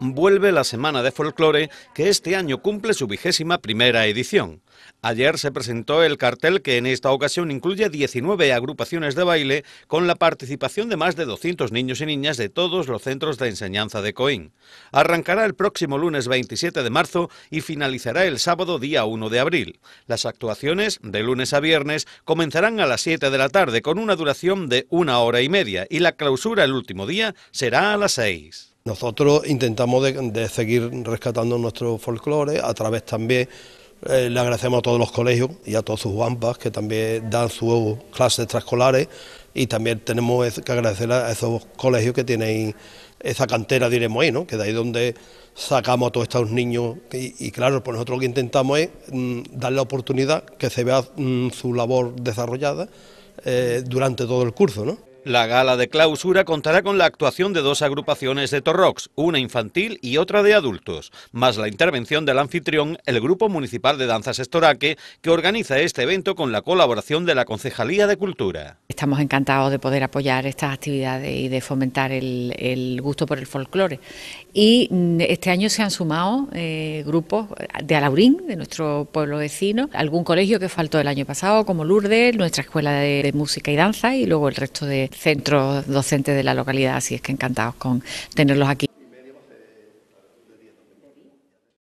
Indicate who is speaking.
Speaker 1: vuelve la Semana de Folclore que este año cumple su vigésima primera edición. Ayer se presentó el cartel que en esta ocasión incluye 19 agrupaciones de baile con la participación de más de 200 niños y niñas de todos los centros de enseñanza de Coín. Arrancará el próximo lunes 27 de marzo y finalizará el sábado día 1 de abril. Las actuaciones de lunes a viernes comenzarán a las 7 de la tarde con una duración de una hora y media y la clausura el último día será a las 6.
Speaker 2: Nosotros intentamos de, seguir rescatando nuestro folclore a través también eh, le agradecemos a todos los colegios y a todos sus guampas que también dan sus clases extraescolares y también tenemos que agradecer a esos colegios que tienen esa cantera, diremos ahí, ¿no? que de ahí donde sacamos a todos estos niños y, claro, pues nosotros lo que intentamos es mm, dar la oportunidad que se vea mm, su labor desarrollada eh, durante todo el curso.
Speaker 1: ¿no? La gala de clausura contará con la actuación de dos agrupaciones de Torrox, una infantil y otra de adultos, más la intervención del anfitrión, el Grupo Municipal de Danzas Estoraque, que organiza este evento con la colaboración de la Concejalía de Cultura.
Speaker 3: Estamos encantados de poder apoyar estas actividades y de fomentar el, gusto por el folclore. Y mm, este año se han sumado eh, grupos de Alaurín, de nuestro pueblo vecino, algún colegio que faltó el año pasado, como Lourdes, nuestra escuela de música y danza y luego el resto de centros docentes de la localidad, así es que encantados con tenerlos aquí.